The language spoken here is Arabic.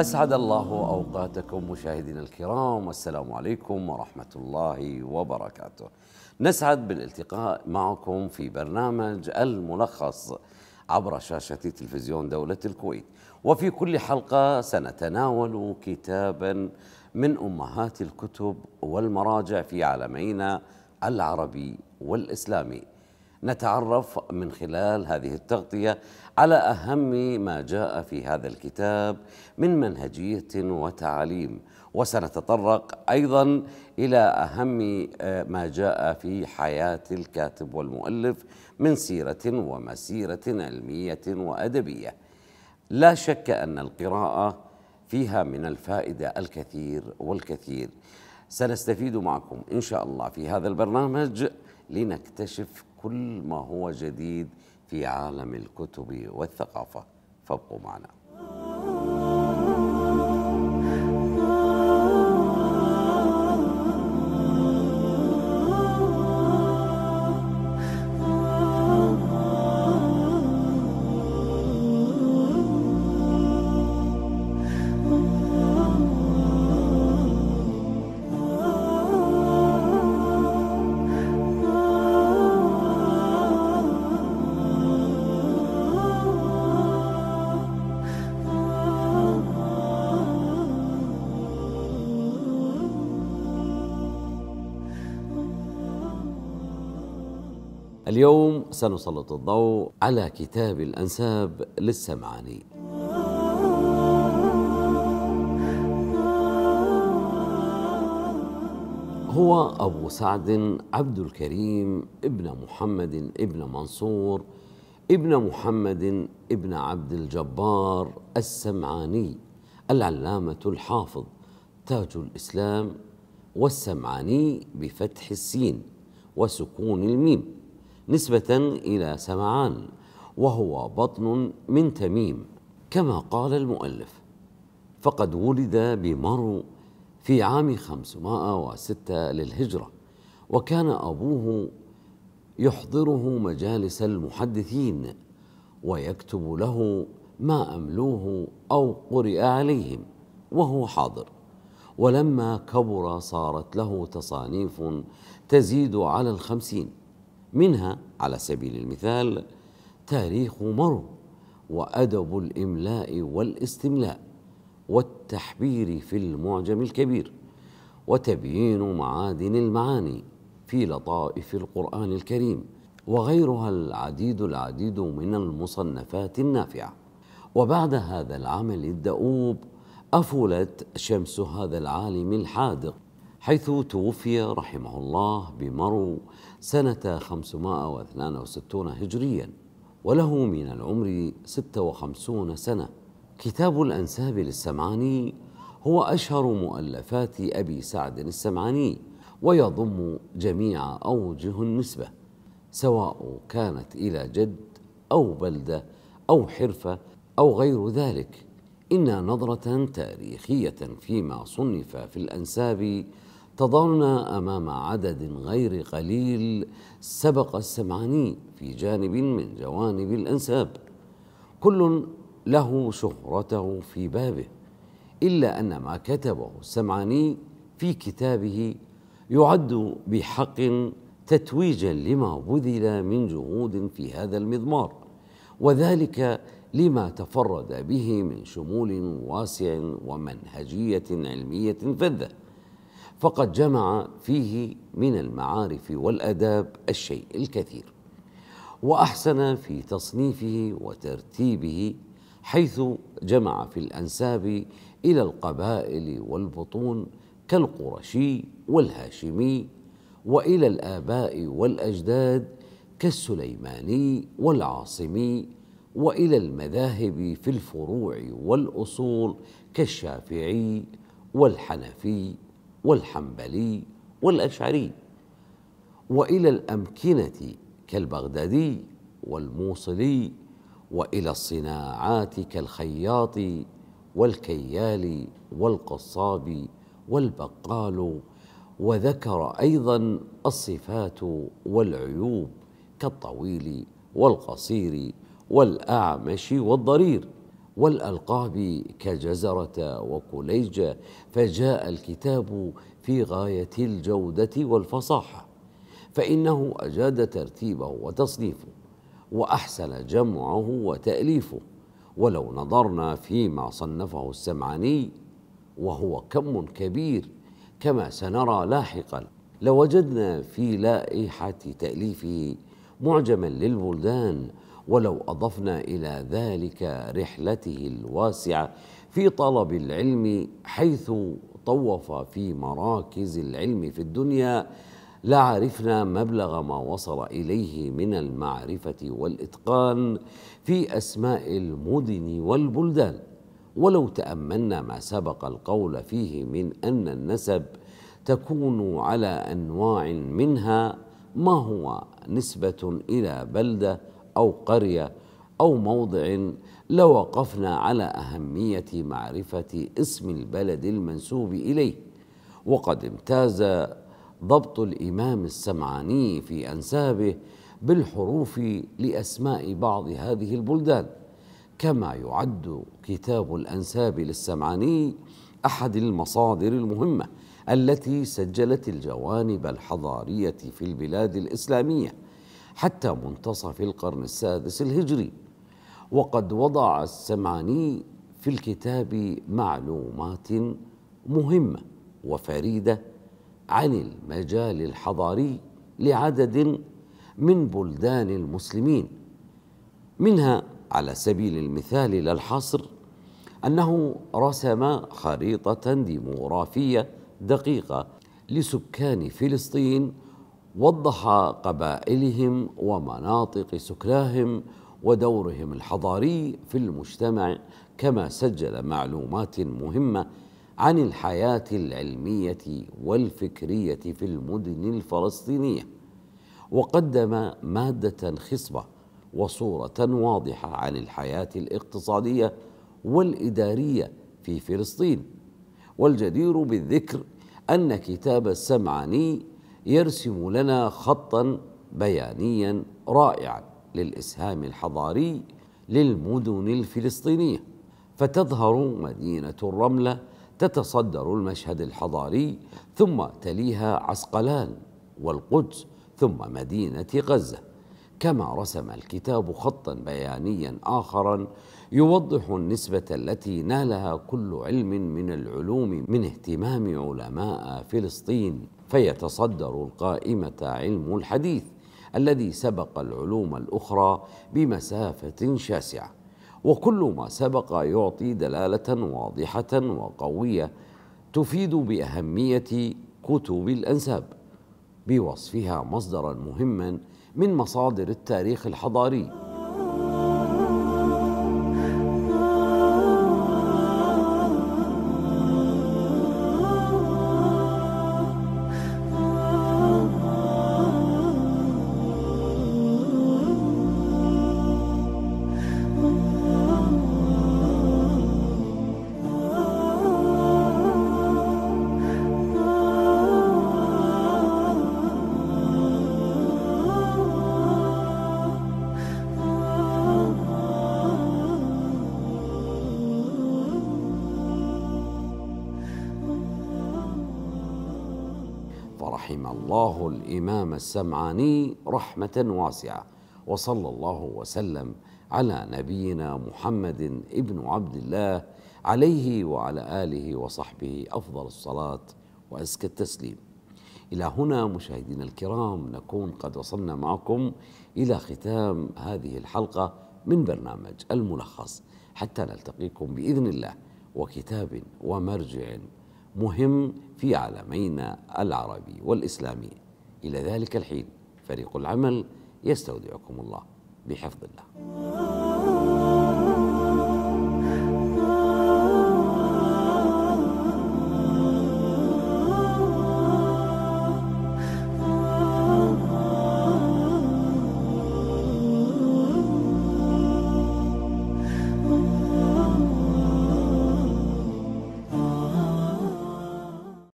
أسعد الله أوقاتكم مشاهدينا الكرام والسلام عليكم ورحمة الله وبركاته نسعد بالالتقاء معكم في برنامج الملخص عبر شاشة تلفزيون دولة الكويت وفي كل حلقة سنتناول كتابا من أمهات الكتب والمراجع في عالمينا العربي والإسلامي نتعرف من خلال هذه التغطية على أهم ما جاء في هذا الكتاب من منهجية وتعاليم وسنتطرق أيضا إلى أهم آه، ما جاء في حياة الكاتب والمؤلف من سيرة ومسيرة علمية وأدبية لا شك أن القراءة فيها من الفائدة الكثير والكثير سنستفيد معكم إن شاء الله في هذا البرنامج لنكتشف كل ما هو جديد في عالم الكتب والثقافة فابقوا معنا اليوم سنسلط الضوء على كتاب الأنساب للسمعاني هو أبو سعد عبد الكريم ابن محمد ابن منصور ابن محمد ابن عبد الجبار السمعاني العلامة الحافظ تاج الإسلام والسمعاني بفتح السين وسكون الميم نسبة إلى سمعان وهو بطن من تميم كما قال المؤلف فقد ولد بمرو في عام 506 للهجرة وكان أبوه يحضره مجالس المحدثين ويكتب له ما أملوه أو قرئ عليهم وهو حاضر ولما كبر صارت له تصانيف تزيد على الخمسين منها على سبيل المثال تاريخ مرو وأدب الإملاء والاستملاء والتحبير في المعجم الكبير وتبيين معادن المعاني في لطائف القرآن الكريم وغيرها العديد العديد من المصنفات النافعة وبعد هذا العمل الدؤوب أفلت شمس هذا العالم الحاذق حيث توفي رحمه الله بمرو سنة 562 هجريا وله من العمر 56 سنة كتاب الأنساب للسمعاني هو أشهر مؤلفات أبي سعد السمعاني ويضم جميع أوجه النسبة سواء كانت إلى جد أو بلدة أو حرفة أو غير ذلك إن نظرة تاريخية فيما صنف في الأنساب تضعنا امام عدد غير قليل سبق السمعاني في جانب من جوانب الانساب كل له شهرته في بابه الا ان ما كتبه السمعاني في كتابه يعد بحق تتويجا لما بذل من جهود في هذا المضمار وذلك لما تفرد به من شمول واسع ومنهجيه علميه فذه فقد جمع فيه من المعارف والاداب الشيء الكثير واحسن في تصنيفه وترتيبه حيث جمع في الانساب الى القبائل والبطون كالقرشي والهاشمي والى الاباء والاجداد كالسليماني والعاصمي والى المذاهب في الفروع والاصول كالشافعي والحنفي والحنبلي والأشعري وإلى الأمكنة كالبغدادي والموصلي وإلى الصناعات كالخياط والكيال والقصاب والبقال وذكر أيضا الصفات والعيوب كالطويل والقصير والأعمش والضرير والألقاب كجزرة وكليجة فجاء الكتاب في غاية الجودة والفصاحة فإنه أجاد ترتيبه وتصنيفه وأحسن جمعه وتأليفه ولو نظرنا فيما صنفه السمعاني وهو كم كبير كما سنرى لاحقا لوجدنا في لائحة تأليفه معجما للبلدان ولو اضفنا الى ذلك رحلته الواسعه في طلب العلم حيث طوف في مراكز العلم في الدنيا لعرفنا مبلغ ما وصل اليه من المعرفه والاتقان في اسماء المدن والبلدان ولو تاملنا ما سبق القول فيه من ان النسب تكون على انواع منها ما هو نسبه الى بلده أو قرية أو موضع لوقفنا على أهمية معرفة اسم البلد المنسوب إليه وقد امتاز ضبط الإمام السمعاني في أنسابه بالحروف لأسماء بعض هذه البلدان كما يعد كتاب الأنساب للسمعاني أحد المصادر المهمة التي سجلت الجوانب الحضارية في البلاد الإسلامية حتى منتصف القرن السادس الهجري وقد وضع السمعاني في الكتاب معلومات مهمه وفريده عن المجال الحضاري لعدد من بلدان المسلمين منها على سبيل المثال لا الحصر انه رسم خريطه ديموغرافيه دقيقه لسكان فلسطين وضح قبائلهم ومناطق سكناهم ودورهم الحضاري في المجتمع كما سجل معلومات مهمه عن الحياه العلميه والفكريه في المدن الفلسطينيه وقدم ماده خصبه وصوره واضحه عن الحياه الاقتصاديه والاداريه في فلسطين والجدير بالذكر ان كتاب السمعاني يرسم لنا خطا بيانيا رائعا للاسهام الحضاري للمدن الفلسطينيه فتظهر مدينه الرمله تتصدر المشهد الحضاري ثم تليها عسقلان والقدس ثم مدينه غزه كما رسم الكتاب خطا بيانيا اخرا يوضح النسبه التي نالها كل علم من العلوم من اهتمام علماء فلسطين فيتصدر القائمة علم الحديث الذي سبق العلوم الأخرى بمسافة شاسعة وكل ما سبق يعطي دلالة واضحة وقوية تفيد بأهمية كتب الأنساب بوصفها مصدرا مهما من مصادر التاريخ الحضاري الله الامام السمعاني رحمه واسعه وصلى الله وسلم على نبينا محمد ابن عبد الله عليه وعلى اله وصحبه افضل الصلاه وازكى التسليم. الى هنا مشاهدينا الكرام نكون قد وصلنا معكم الى ختام هذه الحلقه من برنامج الملخص حتى نلتقيكم باذن الله وكتاب ومرجع مهم في عالمينا العربي والإسلامي إلى ذلك الحين فريق العمل يستودعكم الله بحفظ الله